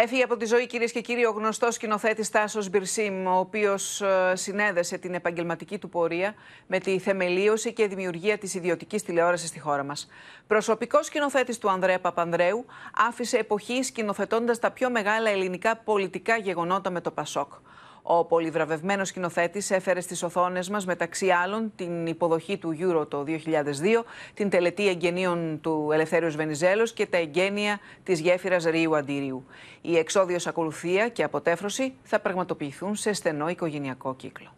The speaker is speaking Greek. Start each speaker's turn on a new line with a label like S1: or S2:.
S1: Έφυγε από τη ζωή, κυρίες και κύριοι, ο γνωστός σκηνοθέτης Τάσος Μπυρσίμ, ο οποίος ε, συνέδεσε την επαγγελματική του πορεία με τη θεμελίωση και δημιουργία της ιδιωτικής τηλεόρασης στη χώρα μας. Προσωπικός σκηνοθέτης του Ανδρέα Παπανδρέου, άφησε εποχή σκηνοθετώντας τα πιο μεγάλα ελληνικά πολιτικά γεγονότα με το Πασόκ. Ο πολυβραβευμένος σκηνοθέτης έφερε στις οθόνες μας μεταξύ άλλων την υποδοχή του Euro το 2002, την τελετή εγγενείων του Ελευθέριος Βενιζέλος και τα εγγένεια της γέφυρας Ρίου Αντιρίου. Η εξόδιος ακολουθία και αποτέφρωση θα πραγματοποιηθούν σε στενό οικογενειακό κύκλο.